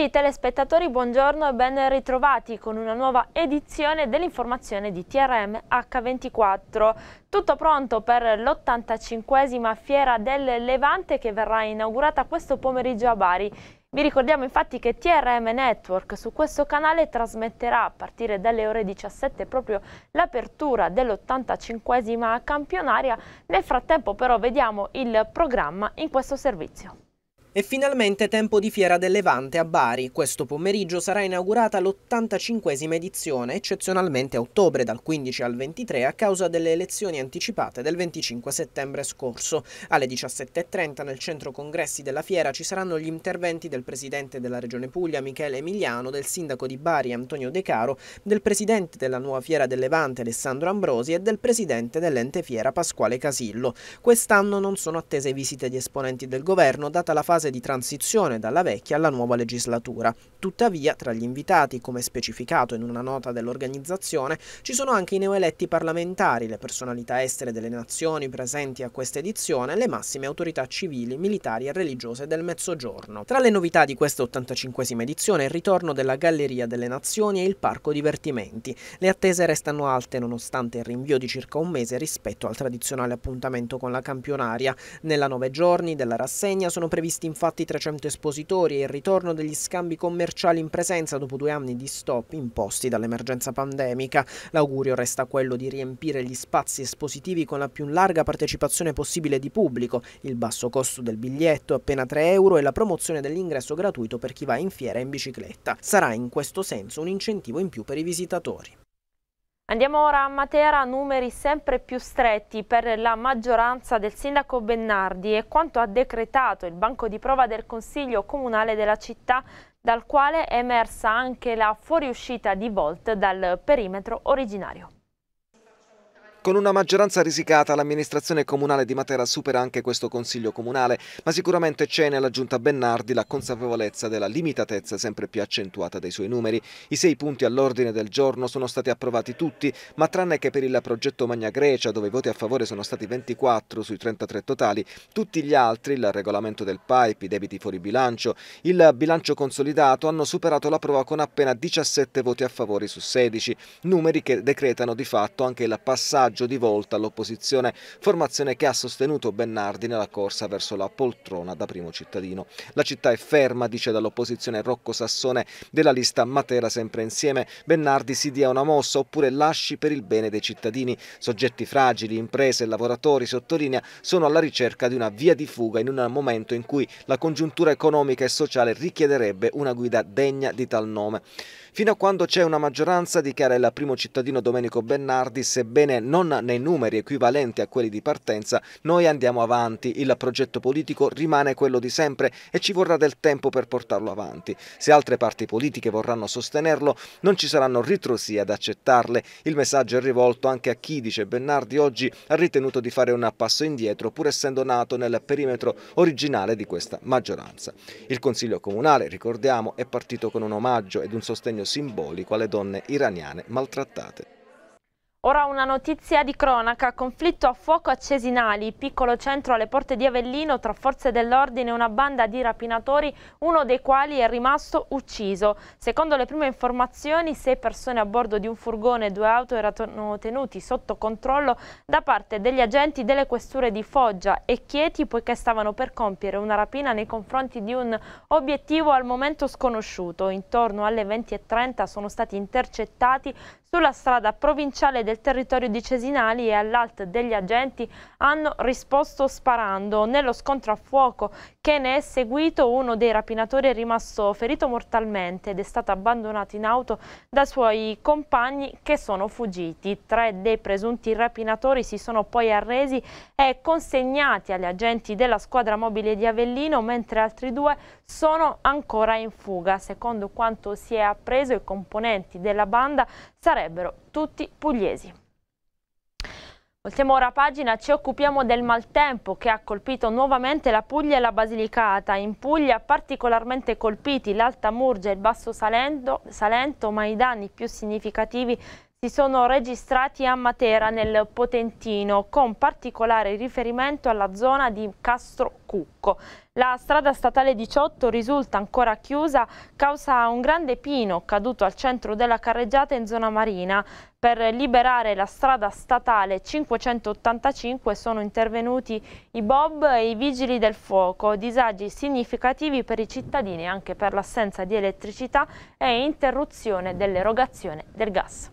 tutti i telespettatori, buongiorno e ben ritrovati con una nuova edizione dell'informazione di TRM H24. Tutto pronto per l'85esima Fiera del Levante che verrà inaugurata questo pomeriggio a Bari. Vi ricordiamo infatti che TRM Network su questo canale trasmetterà a partire dalle ore 17 proprio l'apertura dell'85esima campionaria. Nel frattempo però vediamo il programma in questo servizio. E finalmente tempo di Fiera del Levante a Bari. Questo pomeriggio sarà inaugurata l'85esima edizione, eccezionalmente a ottobre dal 15 al 23 a causa delle elezioni anticipate del 25 settembre scorso. Alle 17.30 nel centro congressi della fiera ci saranno gli interventi del presidente della Regione Puglia Michele Emiliano, del sindaco di Bari Antonio De Caro, del presidente della nuova Fiera del Levante Alessandro Ambrosi e del presidente dell'ente fiera Pasquale Casillo. Quest'anno non sono attese visite di esponenti del governo, data la fase fase di transizione dalla vecchia alla nuova legislatura. Tuttavia, tra gli invitati, come specificato in una nota dell'organizzazione, ci sono anche i neoeletti parlamentari, le personalità estere delle nazioni presenti a questa edizione e le massime autorità civili, militari e religiose del Mezzogiorno. Tra le novità di questa 85 edizione è il ritorno della Galleria delle Nazioni e il Parco Divertimenti. Le attese restano alte nonostante il rinvio di circa un mese rispetto al tradizionale appuntamento con la campionaria. Nella nove giorni della rassegna sono previsti infatti 300 espositori e il ritorno degli scambi commerciali in presenza dopo due anni di stop imposti dall'emergenza pandemica. L'augurio resta quello di riempire gli spazi espositivi con la più larga partecipazione possibile di pubblico, il basso costo del biglietto, appena 3 euro, e la promozione dell'ingresso gratuito per chi va in fiera in bicicletta. Sarà in questo senso un incentivo in più per i visitatori. Andiamo ora a Matera, numeri sempre più stretti per la maggioranza del sindaco Bennardi e quanto ha decretato il banco di prova del Consiglio Comunale della città dal quale è emersa anche la fuoriuscita di Volt dal perimetro originario. Con una maggioranza risicata l'amministrazione comunale di Matera supera anche questo Consiglio comunale, ma sicuramente c'è nella giunta Bennardi la consapevolezza della limitatezza sempre più accentuata dei suoi numeri. I sei punti all'ordine del giorno sono stati approvati tutti, ma tranne che per il progetto Magna Grecia, dove i voti a favore sono stati 24 sui 33 totali, tutti gli altri, il regolamento del PIPE, i debiti fuori bilancio, il bilancio consolidato, hanno superato la prova con appena 17 voti a favore su 16, numeri che decretano di fatto anche il passaggio vantaggio di volta all'opposizione, formazione che ha sostenuto Bennardi nella corsa verso la poltrona da primo cittadino. La città è ferma, dice dall'opposizione Rocco Sassone della lista Matera sempre insieme. Bennardi si dia una mossa oppure lasci per il bene dei cittadini. Soggetti fragili, imprese e lavoratori, sottolinea, sono alla ricerca di una via di fuga in un momento in cui la congiuntura economica e sociale richiederebbe una guida degna di tal nome fino a quando c'è una maggioranza, dichiara il primo cittadino Domenico Bennardi, sebbene non nei numeri equivalenti a quelli di partenza, noi andiamo avanti, il progetto politico rimane quello di sempre e ci vorrà del tempo per portarlo avanti. Se altre parti politiche vorranno sostenerlo, non ci saranno ritrosie ad accettarle. Il messaggio è rivolto anche a chi, dice Bennardi, oggi ha ritenuto di fare un passo indietro, pur essendo nato nel perimetro originale di questa maggioranza. Il Consiglio Comunale, ricordiamo, è partito con un omaggio ed un sostegno sostegno simbolico alle donne iraniane maltrattate. Ora una notizia di cronaca, conflitto a fuoco a Cesinali, piccolo centro alle porte di Avellino tra forze dell'ordine e una banda di rapinatori, uno dei quali è rimasto ucciso. Secondo le prime informazioni, sei persone a bordo di un furgone e due auto erano tenuti sotto controllo da parte degli agenti delle questure di Foggia e Chieti poiché stavano per compiere una rapina nei confronti di un obiettivo al momento sconosciuto. Intorno alle 20.30 sono stati intercettati sulla strada provinciale del territorio di Cesinali e all'alt degli agenti hanno risposto sparando. Nello scontro a fuoco che ne è seguito uno dei rapinatori è rimasto ferito mortalmente ed è stato abbandonato in auto dai suoi compagni che sono fuggiti. Tre dei presunti rapinatori si sono poi arresi e consegnati agli agenti della squadra mobile di Avellino, mentre altri due sono ancora in fuga. Secondo quanto si è appreso, i componenti della banda sarebbero tutti pugliesi. Voltiamo ora pagina, ci occupiamo del maltempo che ha colpito nuovamente la Puglia e la Basilicata. In Puglia particolarmente colpiti l'Alta Murgia e il Basso Salento, Salento, ma i danni più significativi si sono registrati a Matera nel Potentino con particolare riferimento alla zona di Castro Cucco. La strada statale 18 risulta ancora chiusa causa un grande pino caduto al centro della carreggiata in zona marina. Per liberare la strada statale 585 sono intervenuti i Bob e i Vigili del Fuoco, disagi significativi per i cittadini anche per l'assenza di elettricità e interruzione dell'erogazione del gas.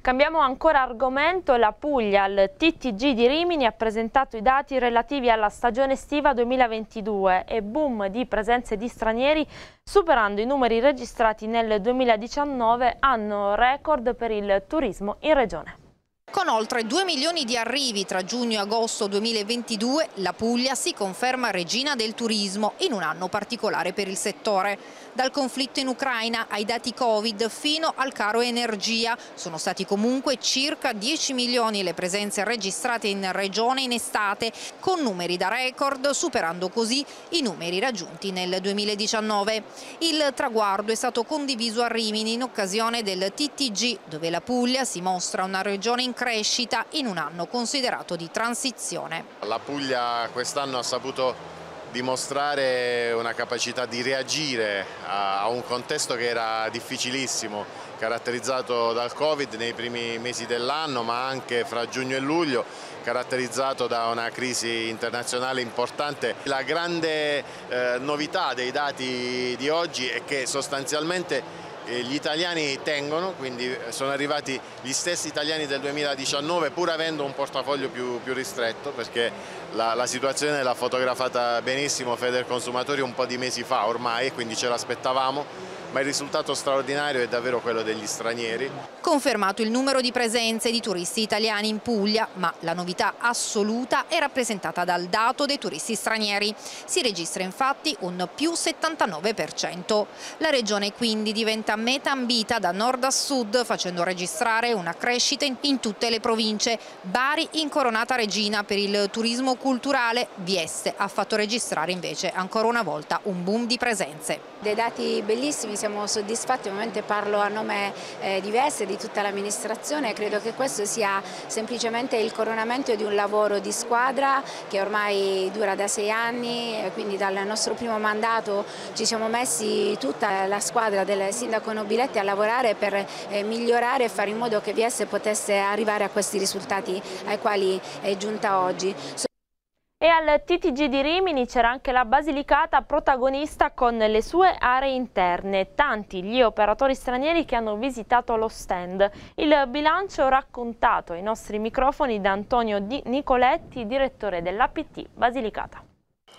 Cambiamo ancora argomento, la Puglia al TTG di Rimini ha presentato i dati relativi alla stagione estiva 2022 e boom di presenze di stranieri superando i numeri registrati nel 2019, anno record per il turismo in regione. Con oltre 2 milioni di arrivi tra giugno e agosto 2022, la Puglia si conferma regina del turismo in un anno particolare per il settore dal conflitto in Ucraina ai dati Covid fino al caro energia. Sono stati comunque circa 10 milioni le presenze registrate in regione in estate, con numeri da record, superando così i numeri raggiunti nel 2019. Il traguardo è stato condiviso a Rimini in occasione del TTG, dove la Puglia si mostra una regione in crescita in un anno considerato di transizione. La Puglia quest'anno ha saputo dimostrare una capacità di reagire a, un contesto che era difficilissimo, caratterizzato dal Covid nei primi mesi dell'anno ma anche fra giugno e luglio, caratterizzato da una crisi internazionale importante. La grande eh, novità dei dati di oggi è che sostanzialmente gli italiani tengono, quindi eh, sono arrivati gli stessi italiani del 2019 pur avendo un portafoglio più, più ristretto perché la, la situazione l'ha fotografata benissimo Feder Consumatori un po' di mesi fa ormai quindi ce l'aspettavamo ma il risultato straordinario è davvero quello degli stranieri. Confermato il numero di presenze di turisti italiani in Puglia, ma la novità assoluta è rappresentata dal dato dei turisti stranieri. Si registra infatti un più 79%. La regione quindi diventa meta ambita da nord a sud, facendo registrare una crescita in tutte le province. Bari incoronata regina per il turismo culturale, Vieste ha fatto registrare invece ancora una volta un boom di presenze. Dei dati bellissimi siamo soddisfatti, ovviamente parlo a nome eh, di Veste e di tutta l'amministrazione, credo che questo sia semplicemente il coronamento di un lavoro di squadra che ormai dura da sei anni, quindi dal nostro primo mandato ci siamo messi tutta la squadra del sindaco Nobiletti a lavorare per eh, migliorare e fare in modo che VS potesse arrivare a questi risultati ai quali è giunta oggi. E al TTG di Rimini c'era anche la Basilicata protagonista con le sue aree interne, tanti gli operatori stranieri che hanno visitato lo stand. Il bilancio raccontato ai nostri microfoni da Antonio Di Nicoletti, direttore dell'APT Basilicata.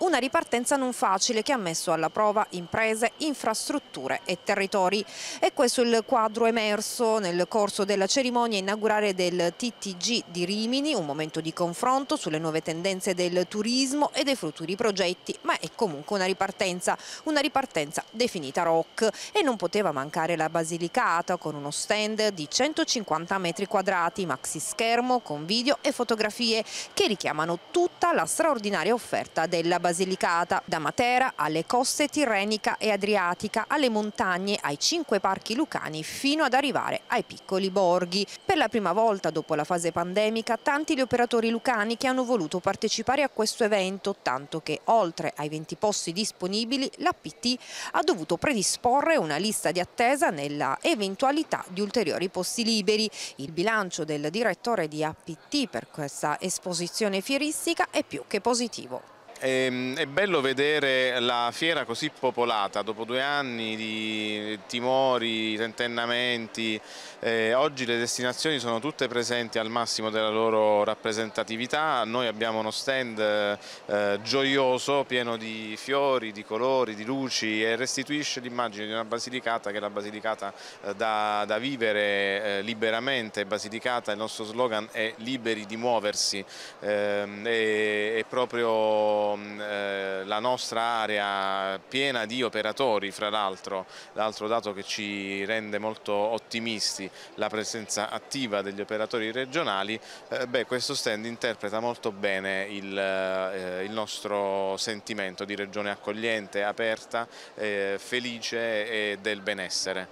Una ripartenza non facile che ha messo alla prova imprese, infrastrutture e territori. E questo è il quadro emerso nel corso della cerimonia inaugurale del TTG di Rimini, un momento di confronto sulle nuove tendenze del turismo e dei futuri progetti, ma è comunque una ripartenza, una ripartenza definita rock e non poteva mancare la Basilicata con uno stand di 150 metri quadrati, maxi schermo con video e fotografie che richiamano tutta la straordinaria offerta della Basilicata. Basilicata, da Matera alle coste tirrenica e adriatica, alle montagne, ai cinque parchi lucani fino ad arrivare ai piccoli borghi. Per la prima volta dopo la fase pandemica tanti gli operatori lucani che hanno voluto partecipare a questo evento, tanto che oltre ai 20 posti disponibili l'APT ha dovuto predisporre una lista di attesa nella eventualità di ulteriori posti liberi. Il bilancio del direttore di APT per questa esposizione fieristica è più che positivo. Ehm, è bello vedere la fiera così popolata dopo due anni di timori, tentennamenti. Eh, oggi le destinazioni sono tutte presenti al massimo della loro rappresentatività. Noi abbiamo uno stand eh, gioioso, pieno di fiori, di colori, di luci e restituisce l'immagine di una Basilicata che è la Basilicata eh, da, da, vivere eh, liberamente. Basilicata, il nostro slogan è liberi di muoversi. è ehm, proprio eh, la nostra area piena di operatori, fra l'altro, l'altro dato che ci rende molto ottimisti, la presenza attiva degli operatori regionali, eh, beh, questo stand interpreta molto bene il, eh, il nostro sentimento di regione accogliente, aperta, felice e del benessere.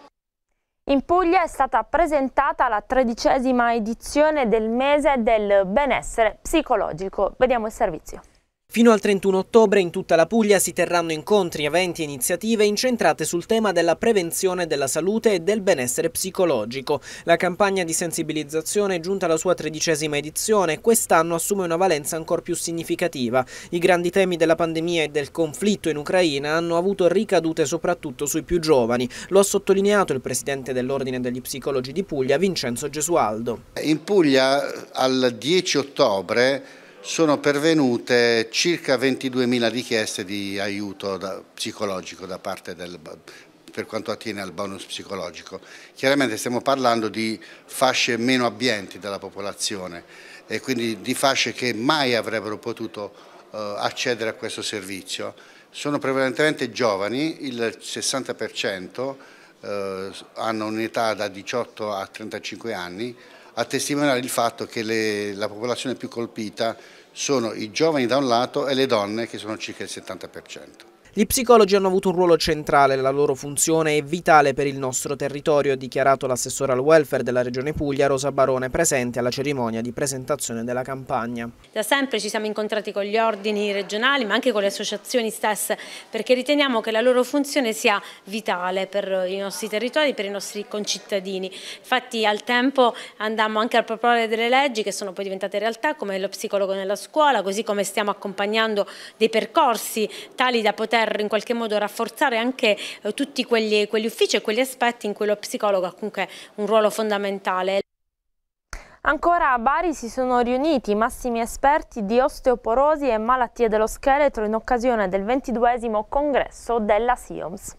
In Puglia è stata presentata la tredicesima edizione del mese del benessere psicologico. Vediamo il servizio. Fino al 31 ottobre in tutta la Puglia si terranno incontri, eventi e iniziative incentrate sul tema della prevenzione della salute e del benessere psicologico. La campagna di sensibilizzazione è giunta alla sua tredicesima edizione e quest'anno assume una valenza ancora più significativa. I grandi temi della pandemia e del conflitto in Ucraina hanno avuto ricadute soprattutto sui più giovani. Lo ha sottolineato il presidente dell'Ordine degli Psicologi di Puglia, Vincenzo Gesualdo. In Puglia al 10 ottobre sono pervenute circa 22.000 richieste di aiuto da, psicologico da parte del, per quanto attiene al bonus psicologico. Chiaramente stiamo parlando di fasce meno abbienti della popolazione e quindi di fasce che mai avrebbero potuto eh, accedere a questo servizio. Sono prevalentemente giovani, il 60% eh, hanno un'età da 18 a 35 anni, a testimoniare il fatto che le, la popolazione più colpita sono i giovani da un lato e le donne che sono circa il 70%. Gli psicologi hanno avuto un ruolo centrale, la loro funzione è vitale per il nostro territorio, ha dichiarato l'assessore al welfare della Regione Puglia Rosa Barone presente alla cerimonia di presentazione della campagna. Da sempre ci siamo incontrati con gli ordini regionali ma anche con le associazioni stesse perché riteniamo che la loro funzione sia vitale per i nostri territori, per i nostri concittadini. Infatti al tempo andammo anche a proporre delle leggi che sono poi diventate realtà come lo psicologo nella scuola, così come stiamo accompagnando dei percorsi tali da poter poter in qualche modo rafforzare anche eh, tutti quegli, quegli uffici e quegli aspetti in cui lo psicologo ha comunque un ruolo fondamentale. Ancora a Bari si sono riuniti i massimi esperti di osteoporosi e malattie dello scheletro in occasione del 22 congresso della SIOMS.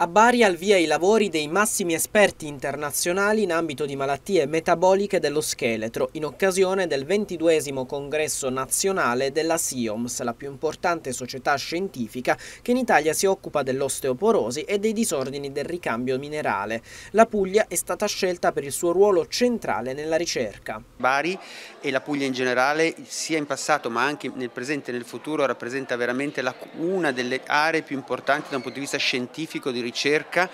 A Bari al via i lavori dei massimi esperti internazionali in ambito di malattie metaboliche dello scheletro in occasione del 22 congresso nazionale della SIOMS, la più importante società scientifica che in Italia si occupa dell'osteoporosi e dei disordini del ricambio minerale. La Puglia è stata scelta per il suo ruolo centrale nella ricerca. Bari e la Puglia in generale, sia in passato ma anche nel presente e nel futuro, rappresenta veramente la, una delle aree più importanti da un punto di vista scientifico di ricerca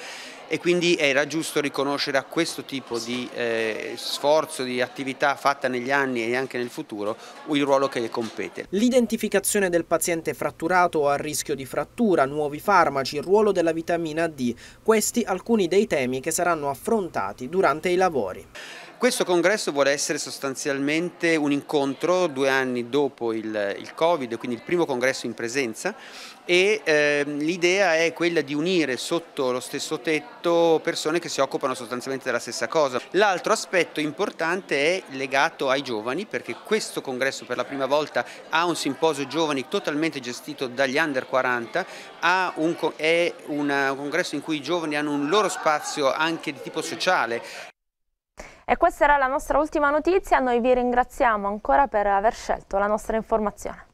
e quindi era giusto riconoscere a questo tipo di eh, sforzo, di attività fatta negli anni e anche nel futuro il ruolo che le compete. L'identificazione del paziente fratturato o a rischio di frattura, nuovi farmaci, il ruolo della vitamina D, questi alcuni dei temi che saranno affrontati durante i lavori. Questo congresso vuole essere sostanzialmente un incontro due anni dopo il, il Covid, quindi il primo congresso in presenza e eh, l'idea è quella di unire sotto lo stesso tetto persone che si occupano sostanzialmente della stessa cosa. L'altro aspetto importante è legato ai giovani perché questo congresso per la prima volta ha un simposio giovani totalmente gestito dagli under 40, un, è una, un congresso in cui i giovani hanno un loro spazio anche di tipo sociale. E questa era la nostra ultima notizia, noi vi ringraziamo ancora per aver scelto la nostra informazione.